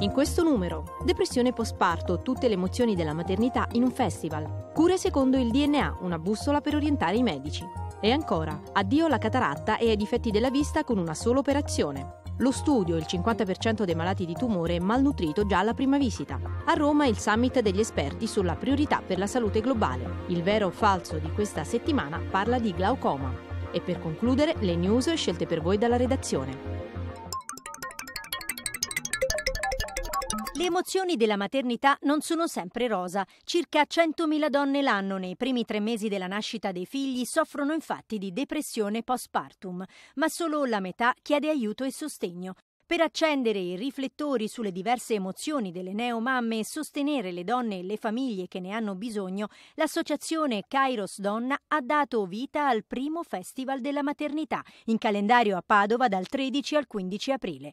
In questo numero, depressione postparto, tutte le emozioni della maternità in un festival, cure secondo il DNA, una bussola per orientare i medici. E ancora, addio alla cataratta e ai difetti della vista con una sola operazione. Lo studio, il 50% dei malati di tumore è malnutrito già alla prima visita. A Roma il summit degli esperti sulla priorità per la salute globale. Il vero o falso di questa settimana parla di glaucoma. E per concludere le news scelte per voi dalla redazione. Le emozioni della maternità non sono sempre rosa. Circa 100.000 donne l'anno nei primi tre mesi della nascita dei figli soffrono infatti di depressione postpartum, ma solo la metà chiede aiuto e sostegno. Per accendere i riflettori sulle diverse emozioni delle neomamme e sostenere le donne e le famiglie che ne hanno bisogno, l'associazione Kairos Donna ha dato vita al primo Festival della Maternità, in calendario a Padova dal 13 al 15 aprile.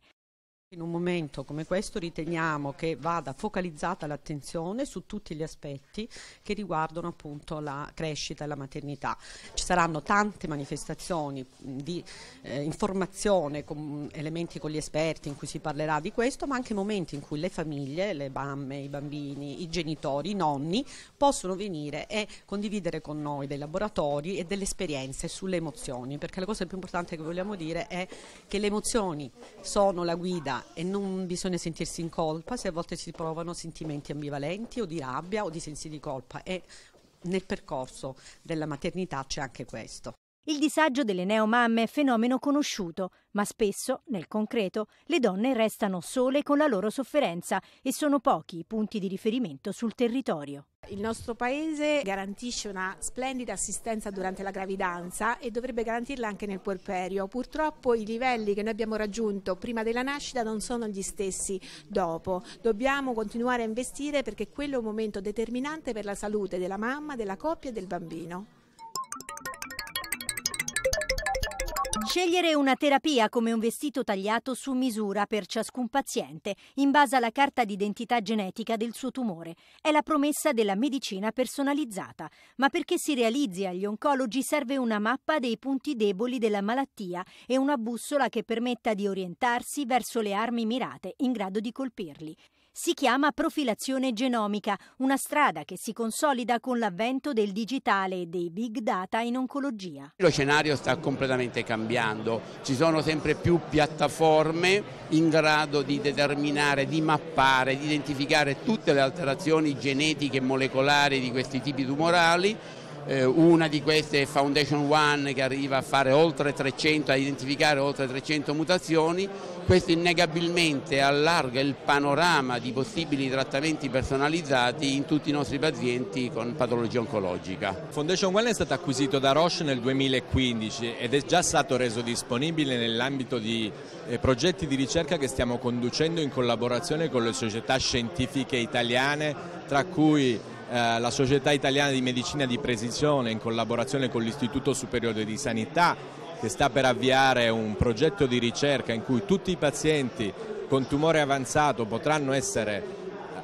In un momento come questo riteniamo che vada focalizzata l'attenzione su tutti gli aspetti che riguardano appunto la crescita e la maternità. Ci saranno tante manifestazioni di eh, informazione, con elementi con gli esperti in cui si parlerà di questo, ma anche momenti in cui le famiglie, le mamme, i bambini, i genitori, i nonni possono venire e condividere con noi dei laboratori e delle esperienze sulle emozioni, perché la cosa più importante che vogliamo dire è che le emozioni sono la guida e non bisogna sentirsi in colpa se a volte si provano sentimenti ambivalenti o di rabbia o di sensi di colpa e nel percorso della maternità c'è anche questo. Il disagio delle neomamme è fenomeno conosciuto, ma spesso, nel concreto, le donne restano sole con la loro sofferenza e sono pochi i punti di riferimento sul territorio. Il nostro paese garantisce una splendida assistenza durante la gravidanza e dovrebbe garantirla anche nel puerperio. Purtroppo i livelli che noi abbiamo raggiunto prima della nascita non sono gli stessi dopo. Dobbiamo continuare a investire perché quello è un momento determinante per la salute della mamma, della coppia e del bambino. Scegliere una terapia come un vestito tagliato su misura per ciascun paziente, in base alla carta d'identità genetica del suo tumore, è la promessa della medicina personalizzata, ma perché si realizzi agli oncologi serve una mappa dei punti deboli della malattia e una bussola che permetta di orientarsi verso le armi mirate in grado di colpirli. Si chiama profilazione genomica, una strada che si consolida con l'avvento del digitale e dei big data in oncologia. Lo scenario sta completamente cambiando, ci sono sempre più piattaforme in grado di determinare, di mappare, di identificare tutte le alterazioni genetiche e molecolari di questi tipi tumorali eh, una di queste è Foundation One che arriva a, fare oltre 300, a identificare oltre 300 mutazioni questo innegabilmente allarga il panorama di possibili trattamenti personalizzati in tutti i nostri pazienti con patologia oncologica. Foundation Wellness è stato acquisito da Roche nel 2015 ed è già stato reso disponibile nell'ambito di eh, progetti di ricerca che stiamo conducendo in collaborazione con le società scientifiche italiane, tra cui eh, la Società Italiana di Medicina di Precisione in collaborazione con l'Istituto Superiore di Sanità che sta per avviare un progetto di ricerca in cui tutti i pazienti con tumore avanzato potranno essere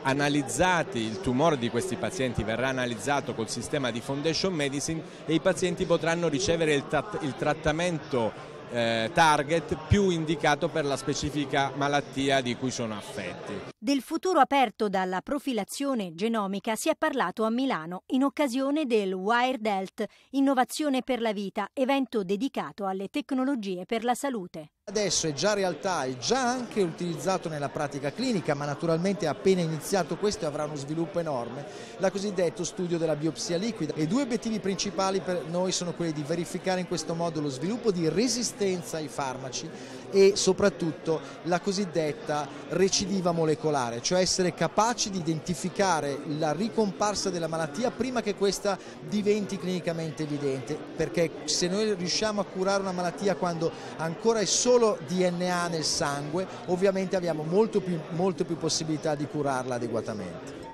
analizzati, il tumore di questi pazienti verrà analizzato col sistema di Foundation Medicine e i pazienti potranno ricevere il, il trattamento eh, target più indicato per la specifica malattia di cui sono affetti. Del futuro aperto dalla profilazione genomica si è parlato a Milano in occasione del Wired Health, Innovazione per la Vita, evento dedicato alle tecnologie per la salute. Adesso è già realtà, è già anche utilizzato nella pratica clinica, ma naturalmente appena iniziato questo avrà uno sviluppo enorme, la cosiddetto studio della biopsia liquida. I due obiettivi principali per noi sono quelli di verificare in questo modo lo sviluppo di resistenza ai farmaci e soprattutto la cosiddetta recidiva molecolare, cioè essere capaci di identificare la ricomparsa della malattia prima che questa diventi clinicamente evidente, perché se noi riusciamo a curare una malattia quando ancora è solo DNA nel sangue, ovviamente abbiamo molto più, molto più possibilità di curarla adeguatamente.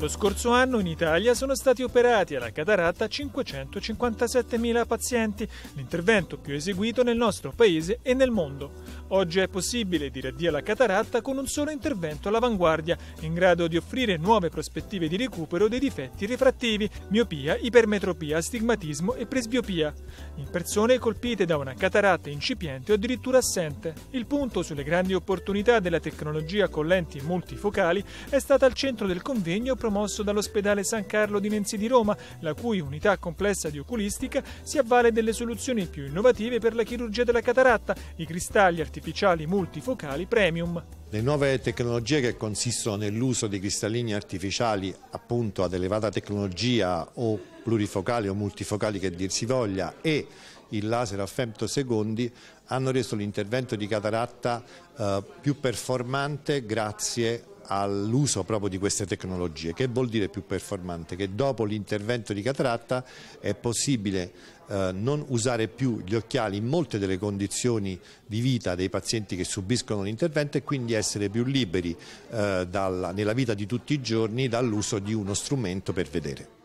Lo scorso anno in Italia sono stati operati alla cataratta 557.000 pazienti, l'intervento più eseguito nel nostro paese e nel mondo. Oggi è possibile dire addio alla cataratta con un solo intervento all'avanguardia, in grado di offrire nuove prospettive di recupero dei difetti refrattivi, miopia, ipermetropia, astigmatismo e presbiopia, in persone colpite da una cataratta incipiente o addirittura assente. Il punto sulle grandi opportunità della tecnologia con lenti multifocali è stato al centro del convegno promosso dall'ospedale San Carlo di Nenzi di Roma, la cui unità complessa di oculistica si avvale delle soluzioni più innovative per la chirurgia della cataratta, i cristalli artificiali artificiali multifocali premium. Le nuove tecnologie che consistono nell'uso di cristallini artificiali appunto ad elevata tecnologia o plurifocali o multifocali che dir si voglia e il laser a femtosecondi hanno reso l'intervento di cataratta eh, più performante grazie all'uso proprio di queste tecnologie, che vuol dire più performante, che dopo l'intervento di cataratta è possibile eh, non usare più gli occhiali in molte delle condizioni di vita dei pazienti che subiscono l'intervento e quindi essere più liberi eh, dalla, nella vita di tutti i giorni dall'uso di uno strumento per vedere.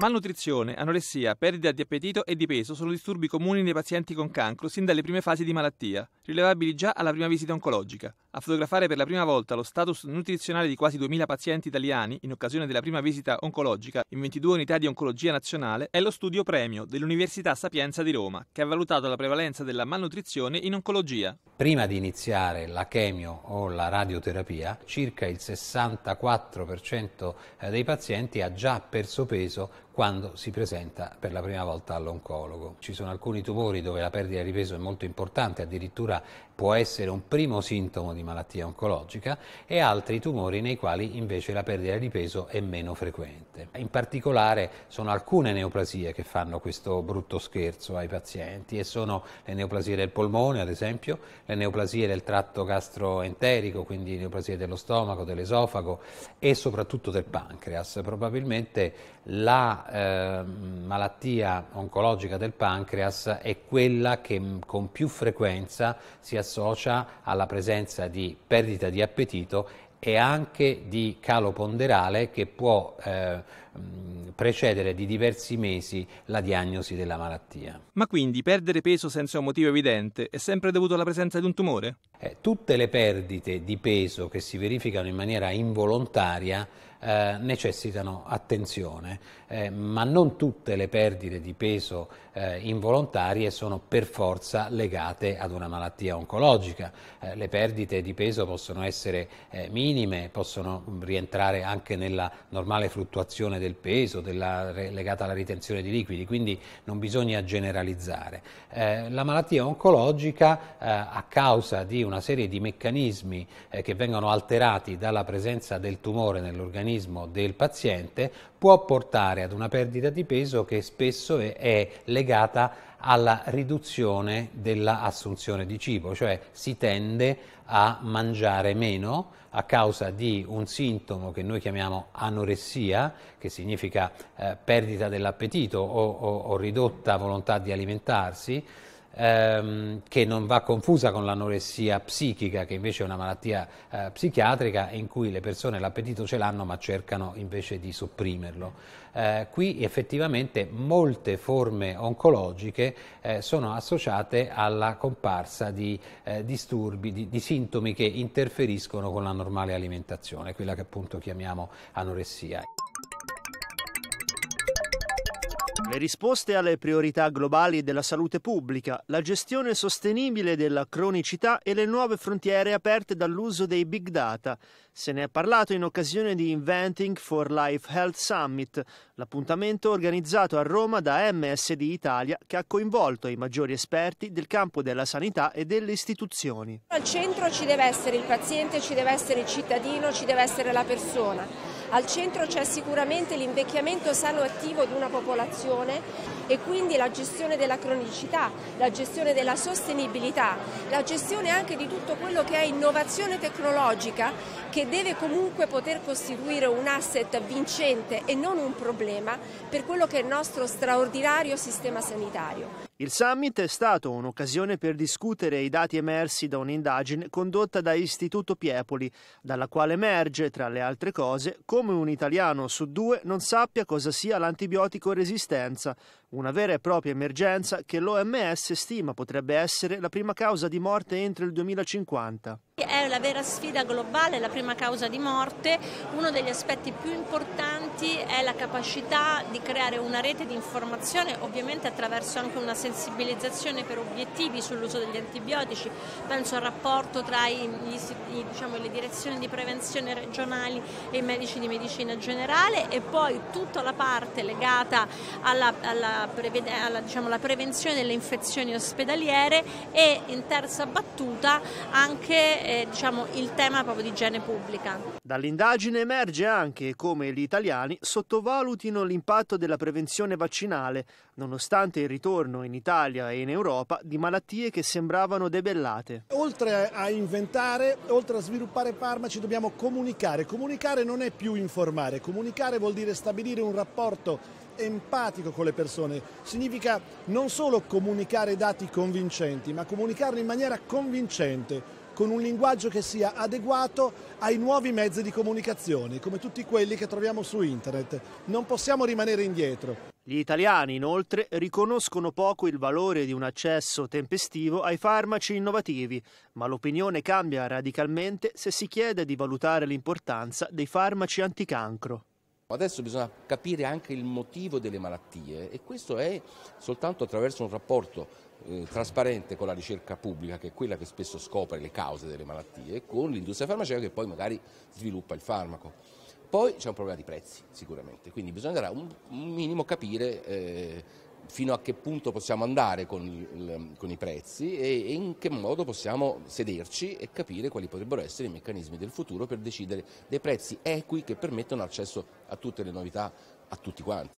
Malnutrizione, anoressia, perdita di appetito e di peso sono disturbi comuni nei pazienti con cancro sin dalle prime fasi di malattia, rilevabili già alla prima visita oncologica. A fotografare per la prima volta lo status nutrizionale di quasi 2000 pazienti italiani in occasione della prima visita oncologica in 22 unità di oncologia nazionale è lo studio Premio dell'Università Sapienza di Roma, che ha valutato la prevalenza della malnutrizione in oncologia. Prima di iniziare la chemio o la radioterapia, circa il 64% eh, dei pazienti ha già perso peso quando si presenta per la prima volta all'oncologo. Ci sono alcuni tumori dove la perdita di peso è molto importante, addirittura può essere un primo sintomo di malattia oncologica e altri tumori nei quali invece la perdita di peso è meno frequente. In particolare sono alcune neoplasie che fanno questo brutto scherzo ai pazienti e sono le neoplasie del polmone, ad esempio, le neoplasie del tratto gastroenterico, quindi neoplasie dello stomaco, dell'esofago e soprattutto del pancreas. Probabilmente la eh, malattia oncologica del pancreas è quella che mm, con più frequenza si associa alla presenza di perdita di appetito e anche di calo ponderale che può eh, Ehm, precedere di diversi mesi la diagnosi della malattia. Ma quindi perdere peso senza un motivo evidente è sempre dovuto alla presenza di un tumore? Eh, tutte le perdite di peso che si verificano in maniera involontaria eh, necessitano attenzione, eh, ma non tutte le perdite di peso eh, involontarie sono per forza legate ad una malattia oncologica. Eh, le perdite di peso possono essere eh, minime, possono rientrare anche nella normale fluttuazione del peso, della, legata alla ritenzione di liquidi, quindi non bisogna generalizzare. Eh, la malattia oncologica, eh, a causa di una serie di meccanismi eh, che vengono alterati dalla presenza del tumore nell'organismo del paziente, può portare ad una perdita di peso che spesso è, è legata alla riduzione dell'assunzione di cibo, cioè si tende a mangiare meno a causa di un sintomo che noi chiamiamo anoressia, che significa eh, perdita dell'appetito o, o, o ridotta volontà di alimentarsi, ehm, che non va confusa con l'anoressia psichica, che invece è una malattia eh, psichiatrica in cui le persone l'appetito ce l'hanno ma cercano invece di sopprimerlo. Eh, qui effettivamente molte forme oncologiche eh, sono associate alla comparsa di eh, disturbi, di, di sintomi che interferiscono con la normale alimentazione, quella che appunto chiamiamo anoressia. Le risposte alle priorità globali della salute pubblica, la gestione sostenibile della cronicità e le nuove frontiere aperte dall'uso dei big data. Se ne è parlato in occasione di Inventing for Life Health Summit, l'appuntamento organizzato a Roma da MSD Italia che ha coinvolto i maggiori esperti del campo della sanità e delle istituzioni. Al centro ci deve essere il paziente, ci deve essere il cittadino, ci deve essere la persona al centro c'è sicuramente l'invecchiamento sano attivo di una popolazione e quindi la gestione della cronicità, la gestione della sostenibilità, la gestione anche di tutto quello che è innovazione tecnologica che deve comunque poter costituire un asset vincente e non un problema per quello che è il nostro straordinario sistema sanitario. Il summit è stato un'occasione per discutere i dati emersi da un'indagine condotta da Istituto Piepoli, dalla quale emerge, tra le altre cose, come un italiano su due non sappia cosa sia l'antibiotico resistenza, una vera e propria emergenza che l'OMS stima potrebbe essere la prima causa di morte entro il 2050. È la vera sfida globale, la prima causa di morte. Uno degli aspetti più importanti è la capacità di creare una rete di informazione, ovviamente attraverso anche una sensibilizzazione per obiettivi sull'uso degli antibiotici. Penso al rapporto tra i, diciamo, le direzioni di prevenzione regionali e i medici di medicina generale e poi tutta la parte legata alla, alla prevede- alla, diciamo, alla, prevenzione delle infezioni ospedaliere e in terza battuta anche eh, diciamo, il tema proprio di igiene pubblica. Dall'indagine emerge anche come gli italiani sottovalutino l'impatto della prevenzione vaccinale, nonostante il ritorno in Italia e in Europa di malattie che sembravano debellate. Oltre a inventare, oltre a sviluppare farmaci, dobbiamo comunicare. Comunicare non è più informare, comunicare vuol dire stabilire un rapporto empatico con le persone, significa non solo comunicare dati convincenti, ma comunicarli in maniera convincente, con un linguaggio che sia adeguato ai nuovi mezzi di comunicazione, come tutti quelli che troviamo su internet. Non possiamo rimanere indietro. Gli italiani inoltre riconoscono poco il valore di un accesso tempestivo ai farmaci innovativi, ma l'opinione cambia radicalmente se si chiede di valutare l'importanza dei farmaci anticancro. Adesso bisogna capire anche il motivo delle malattie e questo è soltanto attraverso un rapporto eh, trasparente con la ricerca pubblica, che è quella che spesso scopre le cause delle malattie, e con l'industria farmaceutica che poi magari sviluppa il farmaco. Poi c'è un problema di prezzi, sicuramente, quindi bisognerà un, un minimo capire eh, fino a che punto possiamo andare con, il, con i prezzi e in che modo possiamo sederci e capire quali potrebbero essere i meccanismi del futuro per decidere dei prezzi equi che permettono accesso a tutte le novità a tutti quanti.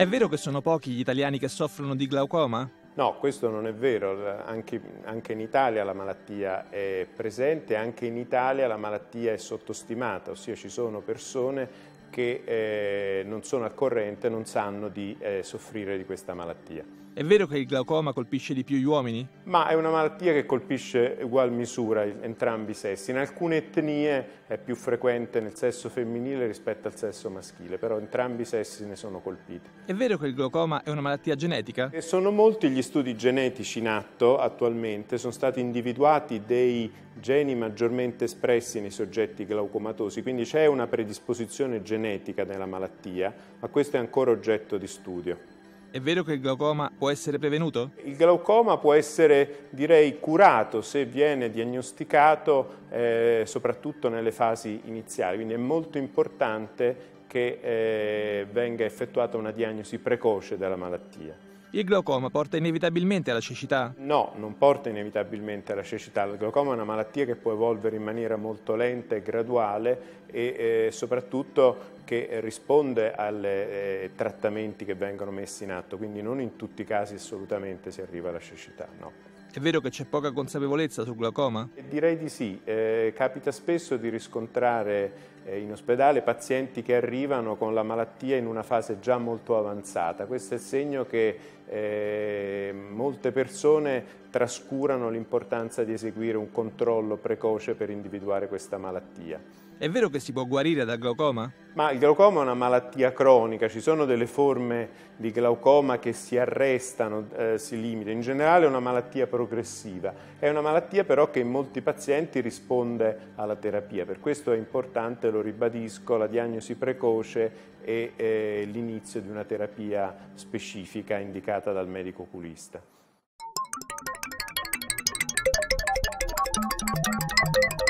È vero che sono pochi gli italiani che soffrono di glaucoma? No, questo non è vero, anche, anche, in Italia la malattia è presente, anche in Italia la malattia è sottostimata, ossia ci sono persone che eh, non sono al corrente, non sanno di eh, soffrire di questa malattia. È vero che il glaucoma colpisce di più gli uomini? Ma è una malattia che colpisce ugual misura entrambi i sessi. In alcune etnie è più frequente nel sesso femminile rispetto al sesso maschile, però entrambi i sessi ne sono colpiti. È vero che il glaucoma è una malattia genetica? E sono molti gli studi genetici in atto attualmente, sono stati individuati dei geni maggiormente espressi nei soggetti glaucomatosi, quindi c'è una predisposizione genetica della malattia, ma questo è ancora oggetto di studio. È vero che il glaucoma può essere prevenuto? Il glaucoma può essere, direi, curato se viene diagnosticato eh, soprattutto nelle fasi iniziali, quindi è molto importante che eh, venga effettuata una diagnosi precoce della malattia. Il glaucoma porta inevitabilmente alla cecità? No, non porta inevitabilmente alla cecità. Il glaucoma è una malattia che può evolvere in maniera molto lenta e graduale e eh, soprattutto che risponde ai eh, trattamenti che vengono messi in atto, quindi non in tutti i casi assolutamente si arriva alla cecità. No. È vero che c'è poca consapevolezza sul glaucoma? Eh, direi di sì. Eh, capita spesso di riscontrare eh, in ospedale pazienti che arrivano con la malattia in una fase già molto avanzata. Questo è il segno che eh, molte persone trascurano l'importanza di eseguire un controllo precoce per individuare questa malattia. È vero che si può guarire da glaucoma? Ma il glaucoma è una malattia cronica, ci sono delle forme di glaucoma che si arrestano, eh, si limitano. In generale è una malattia progressiva, è una malattia però che in molti pazienti risponde alla terapia, per questo è importante, lo ribadisco, la diagnosi precoce e eh, l'inizio di una terapia specifica indicata dal medico oculista.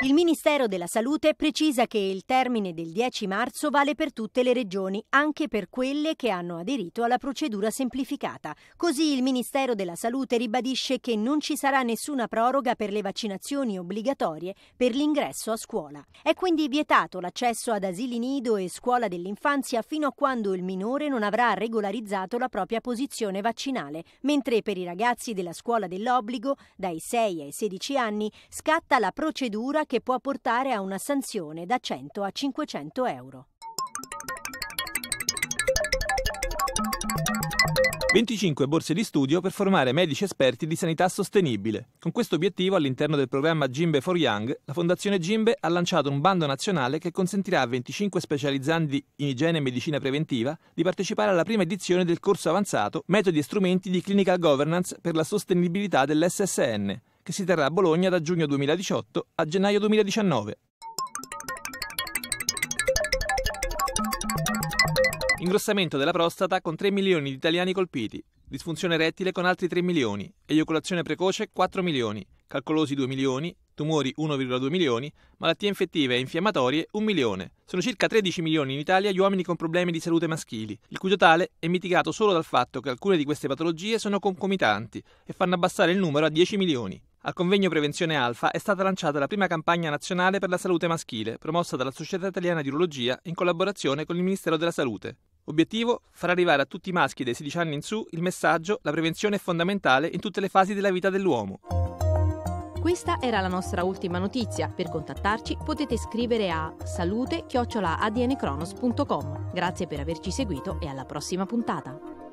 Il Ministero della Salute precisa che il termine del 10 marzo vale per tutte le regioni, anche per quelle che hanno aderito alla procedura semplificata. Così il Ministero della Salute ribadisce che non ci sarà nessuna proroga per le vaccinazioni obbligatorie per l'ingresso a scuola. È quindi vietato l'accesso ad asili nido e scuola dell'infanzia fino a quando il minore non avrà regolarizzato la propria posizione vaccinale, mentre per i ragazzi della scuola dell'obbligo, dai 6 ai 16 anni, scatta la procedura che può portare a una sanzione da 100 a 500 euro. 25 borse di studio per formare medici esperti di sanità sostenibile. Con questo obiettivo, all'interno del programma Gimbe for Young, la Fondazione Gimbe ha lanciato un bando nazionale che consentirà a 25 specializzanti in igiene e medicina preventiva di partecipare alla prima edizione del corso avanzato Metodi e strumenti di clinical governance per la sostenibilità dell'SSN che si terrà a Bologna da giugno 2018 a gennaio 2019. Ingrossamento della prostata con 3 milioni di italiani colpiti, disfunzione rettile con altri 3 milioni, eioculazione precoce 4 milioni, calcolosi 2 milioni, tumori 1,2 milioni, malattie infettive e infiammatorie 1 milione. Sono circa 13 milioni in Italia gli uomini con problemi di salute maschili, il cui totale è mitigato solo dal fatto che alcune di queste patologie sono concomitanti e fanno abbassare il numero a 10 milioni. Al convegno Prevenzione Alfa è stata lanciata la prima campagna nazionale per la salute maschile, promossa dalla Società Italiana di Urologia in collaborazione con il Ministero della Salute. Obiettivo? Far arrivare a tutti i maschi dai 16 anni in su il messaggio la prevenzione è fondamentale in tutte le fasi della vita dell'uomo. Questa era la nostra ultima notizia. Per contattarci potete scrivere a salute-adncronos.com. Grazie per averci seguito e alla prossima puntata.